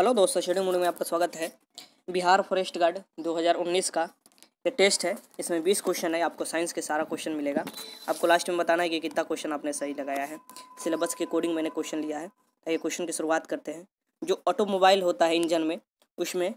hello दोस्तों shading मुंड में आपका स्वागत है बिहार फॉरेस्ट गार्ड 2019 का ये टेस्ट है इसमें 20 क्वेश्चन है आपको साइंस के सारा क्वेश्चन मिलेगा आपको लास्ट में बताना है कि कितना क्वेश्चन आपने सही लगाया है सिलेबस के अकॉर्डिंग मैंने क्वेश्चन लिया है तो ये क्वेश्चन की शुरुआत करते हैं जो ऑटोमोबाइल होता है इंजन में उसमें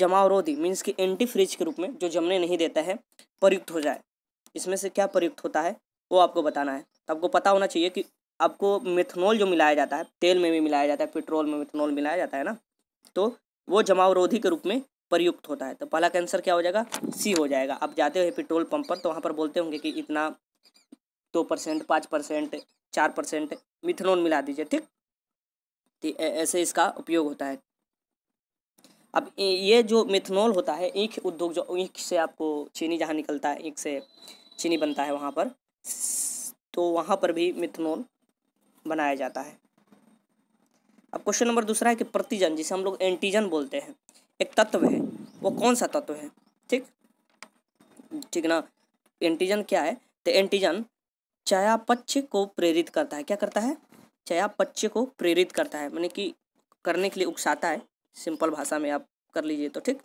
जमावरोधी मीन्स की एंटी फ्रिज के रूप में जो जमने नहीं देता है प्रयुक्त हो जाए इसमें से क्या प्रयुक्त होता है वो आपको बताना है तो आपको पता होना चाहिए कि आपको मिथनॉल जो मिलाया जाता है तेल में भी मिलाया जाता है पेट्रोल में मिथनॉल मिलाया जाता है ना तो वो जमावरोधी के रूप में प्रयुक्त होता है तो पहला का आंसर क्या हो जाएगा सी हो जाएगा अब जाते हुए पेट्रोल पंप पर तो वहाँ पर बोलते होंगे कि इतना दो परसेंट पाँच परसेंट चार परसेंट मिथनोन मिला दीजिए ठीक तो ऐसे इसका उपयोग होता है अब ये जो मिथनोल होता है ईख उद्योग जो ईख से आपको चीनी जहाँ निकलता है ईख से चीनी बनता है वहाँ पर तो वहाँ पर भी मिथनोल बनाया जाता है अब क्वेश्चन नंबर दूसरा है कि प्रतिजन जिसे हम लोग एंटीजन बोलते हैं एक तत्व है वो कौन सा तत्व है ठीक ठीक ना एंटीजन क्या है तो एंटीजन चयापच्य को प्रेरित करता है क्या करता है चयापच्य को प्रेरित करता है मैंने कि करने के लिए उकसाता है सिंपल भाषा में आप कर लीजिए तो ठीक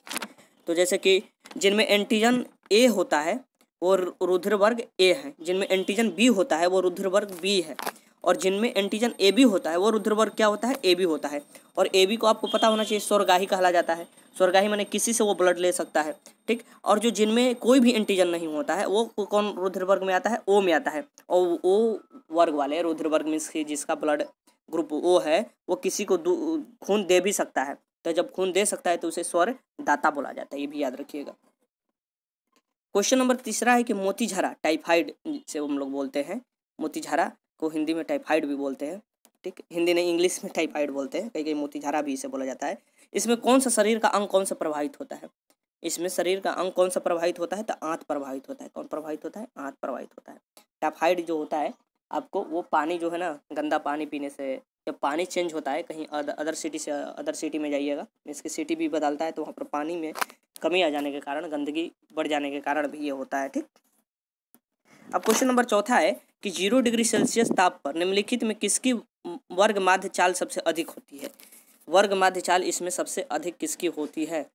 तो जैसे कि जिनमें एंटीजन ए होता है वो रुद्र वर्ग ए है जिनमें एंटीजन बी होता है वो रुद्र वर्ग बी है और जिनमें एंटीजन ए बी होता है वो रुद्र वर्ग क्या होता है ए बी होता है और ए बी को आपको पता होना चाहिए स्वर्गाही कहला जाता है स्वर्गाही मैंने किसी से वो ब्लड ले सकता है ठीक और जो जिनमें कोई भी एंटीजन नहीं होता है वो कौन रुद्र वर्ग में आता है ओ में आता है और ओ वर्ग वाले रुद्र वर्ग की जिसका ब्लड ग्रुप ओ है वो किसी को खून दे भी सकता है तो जब खून दे सकता है तो उसे स्वर दाता बोला जाता है ये भी याद रखिएगा क्वेश्चन नंबर तीसरा है कि मोतीझरा टाइफाइड से हम लोग बोलते हैं मोतीझरा इसको हिंदी में टाइफाइड भी बोलते हैं ठीक हिंदी नहीं इंग्लिश में टाइफाइड बोलते हैं कई कई मोतीझारा भी इसे बोला जाता है इसमें कौन सा शरीर का अंग कौन सा प्रभावित होता है इसमें शरीर का अंग कौन सा प्रभावित होता है तो आँत प्रभावित होता है कौन प्रभावित होता है आँत प्रभावित होता है टाइफाइड जो होता है आपको वो पानी जो है ना गंदा पानी पीने से जब पानी चेंज होता है कहीं अदर सिटी से अदर सिटी में जाइएगा इसकी सिटी भी बदलता है तो वहाँ पर पानी में कमी आ जाने के कारण गंदगी बढ़ जाने के कारण भी ये होता है ठीक अब क्वेश्चन नंबर चौथा है कि जीरो डिग्री सेल्सियस ताप पर निम्नलिखित में किसकी वर्ग माध्य चाल सबसे अधिक होती है वर्ग माध्य चाल इसमें सबसे अधिक किसकी होती है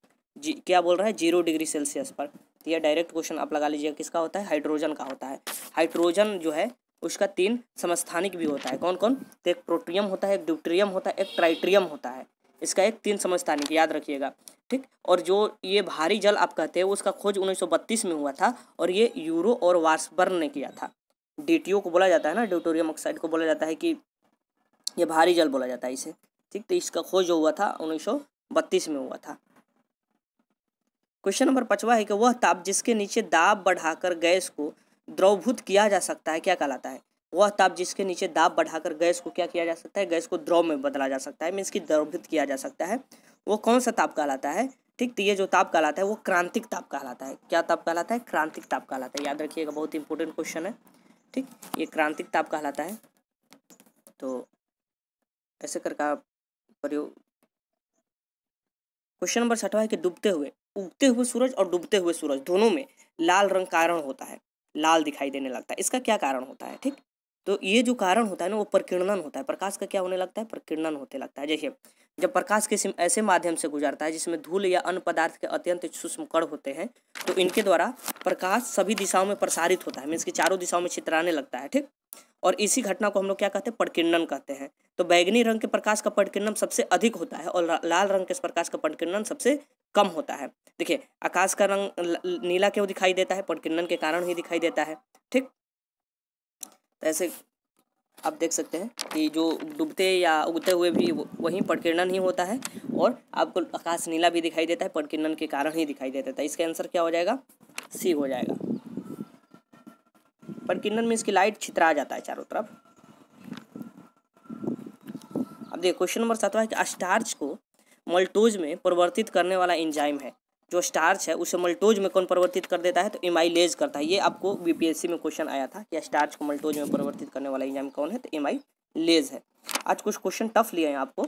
जी क्या बोल रहा है जीरो डिग्री सेल्सियस पर तो यह डायरेक्ट क्वेश्चन आप लगा लीजिएगा किसका होता है हाइड्रोजन का होता है हाइड्रोजन जो है उसका तीन समस्थानिक भी होता है कौन कौन तो एक प्रोटियम होता है एक ड्यूट्रियम होता है एक ट्राइट्रियम होता है इसका एक तीन समस्थानिक याद रखिएगा ठीक और जो ये भारी जल आप कहते हैं उसका खोज 1932 में हुआ था और ये यूरो और वार्सबर्न ने किया था डी को बोला जाता है ना ड्यूटोरियम ऑक्साइड को बोला जाता है कि ये भारी जल बोला जाता है इसे ठीक तो इसका खोज जो हुआ था उन्नीस में हुआ था क्वेश्चन नंबर पचवा है कि वह ताप जिसके नीचे दाब बढ़ाकर गैस को द्रवभूत किया जा सकता है क्या कहलाता है वह ताप जिसके नीचे दाब बढ़ाकर गैस को क्या किया जा सकता है गैस को द्रव में बदला जा सकता है मीन्स की द्रवित किया जा सकता है वो कौन सा ताप कहलाता है ठीक तो ये जो ताप कहलाता है वो क्रांतिक ताप कहलाता है क्या ताप कहलाता है क्रांतिक ताप कहलाता है याद रखिएगा बहुत इंपॉर्टेंट क्वेश्चन है ठीक ये क्रांतिक ताप कहलाता है तो ऐसे करके आप प्रयोग क्वेश्चन नंबर छठवा है कि डूबते हुए उगते हुए सूरज और डूबते हुए सूरज दोनों में लाल रंग कारण होता है लाल दिखाई देने लगता है इसका क्या कारण होता है ठीक तो ये जो कारण होता है ना वो प्रकीर्णन होता है प्रकाश का क्या होने लगता है प्रकीर्णन होते लगता है जैसे जब प्रकाश किसी ऐसे माध्यम से गुजरता है जिसमें धूल या अन्य पदार्थ के अत्यंत सूक्ष्म कण होते हैं तो इनके द्वारा प्रकाश सभी दिशाओं में प्रसारित होता है मीन्स की चारों दिशाओं में चित्राने लगता है ठीक और इसी घटना को हम लोग क्या कहते हैं प्रकीर्णन कहते हैं तो बैगनी रंग के प्रकाश का प्रकीर्णन सबसे अधिक होता है और लाल रंग के प्रकाश का प्रकीर्णन सबसे कम होता है देखिए आकाश का रंग नीला क्यों दिखाई देता है प्रकीर्णन के कारण ही दिखाई देता है ठीक तो ऐसे आप देख सकते हैं कि जो डूबते या उगते हुए भी वहीं प्रकीर्णन ही होता है और आपको आकाश नीला भी दिखाई देता है प्रकीर्णन के कारण ही दिखाई देता है तो इसका आंसर क्या हो जाएगा सी हो जाएगा प्रकीर्णन में इसकी लाइट छितरा जाता है चारों तरफ अब देखिए क्वेश्चन नंबर सातवा है कि स्टार्च को मल्टोज में परिवर्तित करने वाला इंजाइम है जो स्टार्च है उसे मल्टोज में कौन परिवर्तित कर देता है तो एमाइलेज करता है ये आपको बीपीएससी में क्वेश्चन आया था कि स्टार्च को मल्टोज में परिवर्तित करने वाला एंजाइम कौन है तो एमाइलेज है आज कुछ क्वेश्चन टफ लिए हैं आपको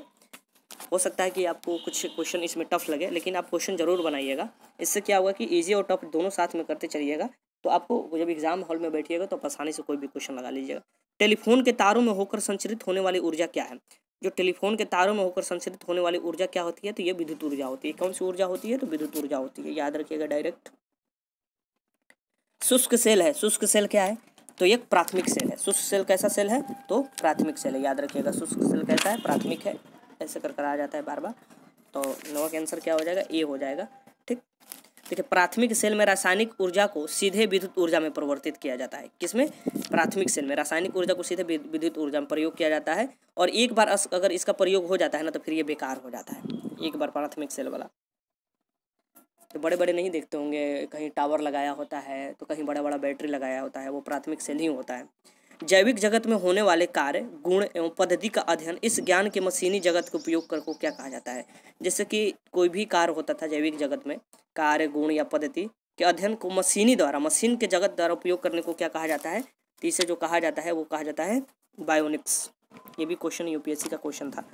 हो सकता है कि आपको कुछ क्वेश्चन इसमें टफ लगे लेकिन आप क्वेश्चन जरूर बनाइएगा इससे क्या होगा कि ईजी और टफ दोनों साथ में करते चलिएगा तो आपको जब एग्जाम हॉल में बैठिएगा तो आप आसानी से कोई भी क्वेश्चन लगा लीजिएगा टेलीफोन के तारों में होकर संचरित होने वाली ऊर्जा क्या है जो टेलीफोन के तारों में होकर संसाधित होने वाली ऊर्जा क्या होती है तो ये विद्युत ऊर्जा होती है कौन सी ऊर्जा होती है तो विद्युत ऊर्जा होती है याद रखिएगा डायरेक्ट शुष्क सेल है शुष्क सेल क्या है तो एक प्राथमिक सेल है शुष्क सेल कैसा सेल है तो प्राथमिक सेल है याद रखिएगा शुष्क सेल कैसा है प्राथमिक है ऐसे कर कर आ जाता है बार बार तो नवा आंसर क्या हो जाएगा ए हो जाएगा देखिए प्राथमिक सेल में रासायनिक ऊर्जा को सीधे विद्युत ऊर्जा में परिवर्तित किया जाता है किसमें प्राथमिक सेल में रासायनिक ऊर्जा को सीधे विद्युत ऊर्जा में प्रयोग किया जाता है और एक बार अगर इसका प्रयोग हो जाता है ना तो फिर ये बेकार हो जाता है एक बार प्राथमिक सेल वाला तो बड़े बड़े नहीं देखते होंगे कहीं टावर लगाया होता है तो कहीं बड़ा बड़ा बैटरी लगाया होता है वो प्राथमिक सेल ही होता है जैविक जगत में होने वाले कार्य गुण एवं पद्धति का अध्ययन इस ज्ञान के मशीनी जगत के उपयोग कर को क्या कहा जाता है जैसे कि कोई भी कार्य होता था जैविक जगत में कार्य गुण या पद्धति के अध्ययन को मशीनी द्वारा मशीन के जगत द्वारा उपयोग करने को क्या कहा जाता है तीसरे जो कहा जाता है वो कहा जाता है बायोनिक्स ये भी क्वेश्चन यूपीएससी का क्वेश्चन था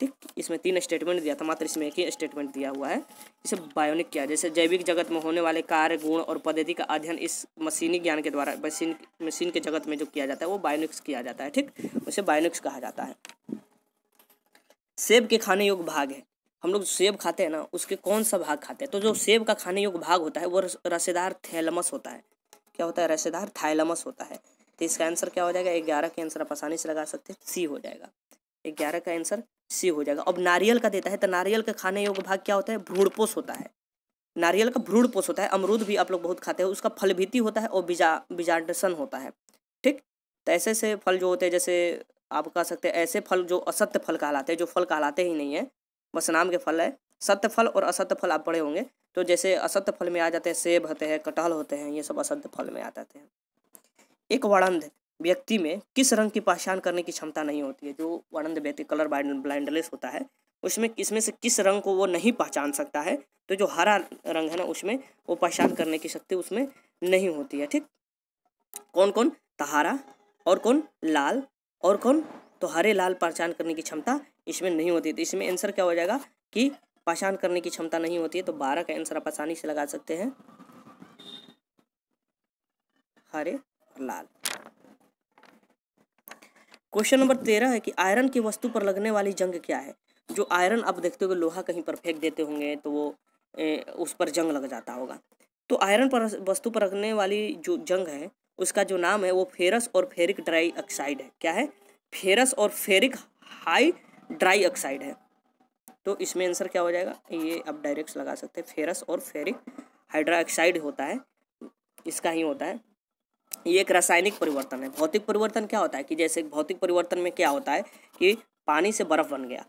ठीक इसमें तीन स्टेटमेंट दिया था मात्र इसमें एक ही स्टेटमेंट दिया हुआ है इसे बायोनिक किया जैसे जैविक जगत में होने वाले कार्य गुण और पद्धति का अध्ययन इस मशीनी ज्ञान के द्वारा मशीन मशीन के जगत में जो किया जाता है वो बायोनिक्स किया जाता है ठीक उसे बायोनिक्स कहा जाता है सेब के खाने योग्य भाग है हम लोग सेब खाते हैं ना उसके कौन सा भाग खाते हैं तो जो सेब का खाने योग्य भाग होता है वो रसेदार थैलमस होता है क्या होता है रसेदार थाइलमस होता है तो इसका आंसर क्या हो जाएगा ग्यारह के आंसर आप आसानी से लगा सकते हैं सी हो जाएगा ग्यारह का आंसर सी हो जाएगा अब नारियल का देता है तो नारियल का खाने योग्य भाग क्या होता है भ्रूणपोष होता है नारियल का भ्रूणपोष होता है अमरूद भी आप लोग बहुत खाते हैं उसका फल होता है और बीजा बीजाडसन होता है ठीक तो ऐसे ऐसे फल जो होते हैं जैसे आप कह सकते हैं ऐसे फल जो असत्य फल कहलाते हैं जो फल कहलाते ही नहीं है बस नाम के फल है सत्य फल और असत्य फल आप बड़े होंगे तो जैसे असत्य फल में आ जाते हैं सेब होते हैं कटहल होते हैं ये सब असत्य फल में आ जाते हैं एक वड़ंद व्यक्ति में किस रंग की पहचान करने की क्षमता नहीं होती है जो आनंद व्यक्ति कलर ब्लाइंडलेस होता है उसमें इसमें से किस रंग को वो नहीं पहचान सकता है तो जो हरा रंग है ना उसमें वो पहचान करने की शक्ति उसमें नहीं होती है ठीक कौन कौन तहारा और कौन लाल और कौन तो हरे लाल पहचान करने की क्षमता इसमें नहीं होती तो इसमें आंसर क्या हो जाएगा कि पहचान करने की क्षमता नहीं होती है तो बारह का आंसर आप आसानी से लगा सकते हैं हरे और लाल क्वेश्चन नंबर तेरह है कि आयरन की वस्तु पर लगने वाली जंग क्या है जो आयरन आप देखते हो लोहा कहीं पर फेंक देते होंगे तो वो ए, उस पर जंग लग जाता होगा तो आयरन पर वस्तु पर लगने वाली जो जंग है उसका जो नाम है वो फेरस और फेरिक ड्राई ऑक्साइड है क्या है फेरस और फेरिक हाई ड्राई ऑक्साइड है तो इसमें आंसर क्या हो जाएगा ये आप डायरेक्ट लगा सकते हैं फेरस और फेरिक हाइड्रा ऑक्साइड होता है इसका ही होता है ये एक रासायनिक परिवर्तन है भौतिक परिवर्तन क्या होता है कि जैसे भौतिक परिवर्तन में क्या होता है कि पानी से बर्फ़ बन गया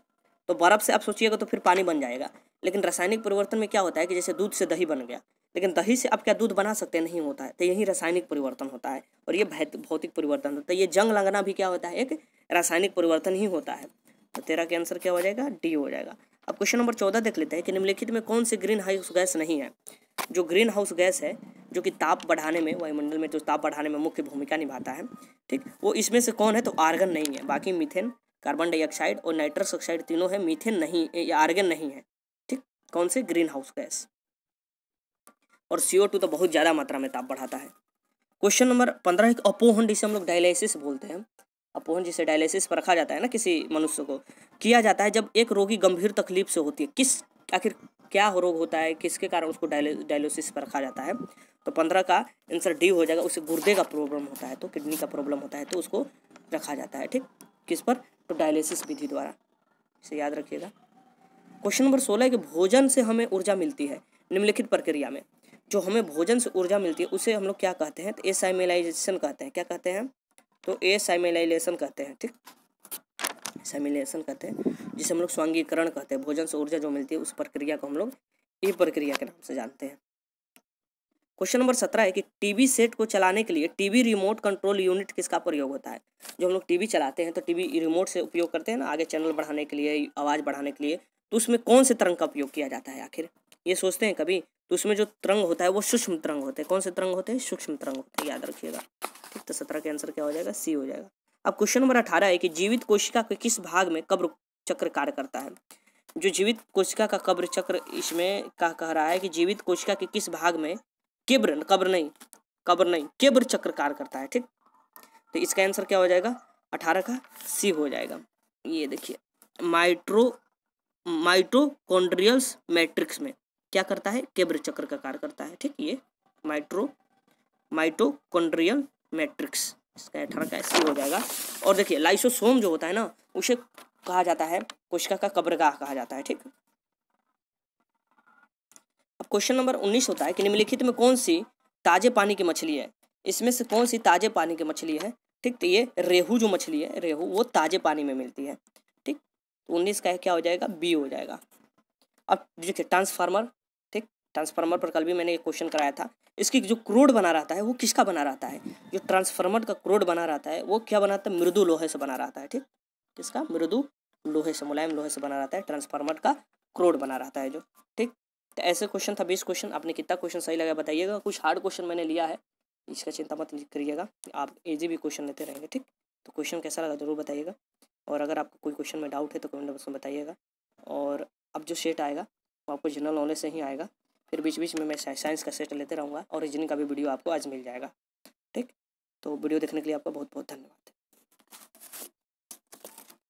तो बर्फ़ से आप सोचिएगा तो फिर पानी बन जाएगा लेकिन रासायनिक परिवर्तन में क्या होता है कि जैसे दूध से दही बन गया लेकिन दही से आप क्या दूध बना सकते नहीं होता है तो यही रासायनिक परिवर्तन होता है और ये भौतिक परिवर्तन होता है ये जंग लगना भी क्या होता है एक रासायनिक परिवर्तन ही होता है तो तेरा के आंसर क्या हो जाएगा डी हो जाएगा अब क्वेश्चन नंबर चौदह देख लेते हैं कि निम्नलिखित में कौन से ग्रीन हाउस गैस नहीं है जो ग्रीन हाउस गैस है जो कि ताप बढ़ाने में वायुमंडल में जो ताप बढ़ाने में मुख्य भूमिका निभाता है ठीक वो इसमें से कौन है तो आर्गन नहीं है बाकी मिथेन कार्बन डाइऑक्साइड और नाइट्रस ऑक्साइड तीनों है मिथेन नहीं या आर्गन नहीं है ठीक कौन से ग्रीन हाउस गैस और सी तो बहुत ज़्यादा मात्रा में ताप बढ़ाता है क्वेश्चन नंबर पंद्रह एक अपोहन जिसे हम लोग डायलिसिस बोलते हैं अपोहन जिसे डायलिसिस पर रखा जाता है ना किसी मनुष्य को किया जाता है जब एक रोगी गंभीर तकलीफ से होती है किस आखिर क्या रोग होता है किसके कारण उसको डायलिसिस पर रखा जाता है तो पंद्रह का आंसर डी हो जाएगा उसे गुर्दे का प्रॉब्लम होता है तो किडनी का प्रॉब्लम होता है तो उसको रखा जाता है ठीक किस पर तो डायलिसिस विधि द्वारा इसे याद रखिएगा क्वेश्चन नंबर सोलह कि भोजन से हमें ऊर्जा मिलती है निम्नलिखित प्रक्रिया में जो हमें भोजन से ऊर्जा मिलती है उसे हम लोग क्या कहते हैं तो एसाइमेलाइजेशन कहते हैं क्या कहते हैं तो एसाइमेलाइजेशन कहते हैं ठीक सेमिलेशन कहते हैं जिसे हम लोग स्वांगीकरण कहते हैं भोजन से ऊर्जा जो मिलती है उस प्रक्रिया को हम लोग ई प्रक्रिया के नाम से जानते हैं क्वेश्चन नंबर सत्रह है कि टीवी सेट को चलाने के लिए टीवी रिमोट कंट्रोल यूनिट किसका प्रयोग होता है जो हम लोग टीवी चलाते हैं तो टीवी रिमोट से उपयोग करते हैं ना आगे चैनल बढ़ाने के लिए आवाज़ बढ़ाने के लिए तो उसमें कौन से तरंग का उपयोग किया जाता है आखिर ये सोचते हैं कभी तो उसमें जो तरंग होता है वो सूक्ष्म तरंग होते हैं कौन से तरंग होते हैं सूक्ष्म तरंग होते हैं याद रखिएगा ठीक तो सत्रह के आंसर क्या हो जाएगा सी हो जाएगा अब क्वेश्चन नंबर अठारह है कि जीवित कोशिका के किस भाग में कब्र चक्र कार्य करता है जो जीवित कोशिका का कब्र चक्र इसमें क्या कह रहा है कि जीवित कोशिका के किस भाग में केब्र कब्र नहीं कब्र नहीं केब्र चक्र कार्य करता है ठीक तो इसका आंसर क्या हो जाएगा अठारह का सी हो जाएगा ये देखिए माइट्रो माइट्रोकॉन्ड्रियल्स मैट्रिक्स में क्या करता है केब्र चक्र का कार्य करता है ठीक ये माइट्रो माइट्रोकॉन्ड्रियल मैट्रिक्स इसका अठारह का हो जाएगा और देखिए लाइसोसोम जो होता है ना उसे कहा जाता है कोशिका का कब्रगाह कहा जाता है ठीक अब क्वेश्चन नंबर उन्नीस होता है कि निम्नलिखित में कौन सी ताजे पानी की मछली है इसमें से कौन सी ताजे पानी की मछली है ठीक तो ये रेहू जो मछली है रेहू वो ताजे पानी में मिलती है ठीक तो उन्नीस का क्या हो जाएगा बी हो जाएगा अब देखिए ट्रांसफार्मर ट्रांसफार्मर पर कल भी मैंने एक क्वेश्चन कराया था इसकी जो क्रोड बना रहता है वो किसका बना रहता है जो ट्रांसफार्मर का क्रोड बना रहता है वो क्या बनाता है मृदु लोहे से बना रहता है ठीक किसका मृदु लोहे से मुलायम लोहे से बना रहता है ट्रांसफार्मर का क्रोड बना रहता है जो ठीक तो ऐसे क्वेश्चन था बीस क्वेश्चन आपने कितना क्वेश्चन सही लगा बताइएगा कुछ हार्ड क्वेश्चन मैंने लिया है इसका चिंता मत करिएगा आप ईजी भी क्वेश्चन लेते रहेंगे ठीक तो क्वेश्चन कैसा लगा ज़रूर बताइएगा और अगर आपको कोई क्वेश्चन में डाउट है तो कमेंट बॉक्स में बताइएगा और अब जो सेट आएगा वो आपको जनरल नॉलेज से ही आएगा फिर बीच बीच में मैं साइंस का सेट लेते रहूँगा और रीजनिंग का भी वीडियो आपको आज मिल जाएगा ठीक तो वीडियो देखने के लिए आपका बहुत बहुत धन्यवाद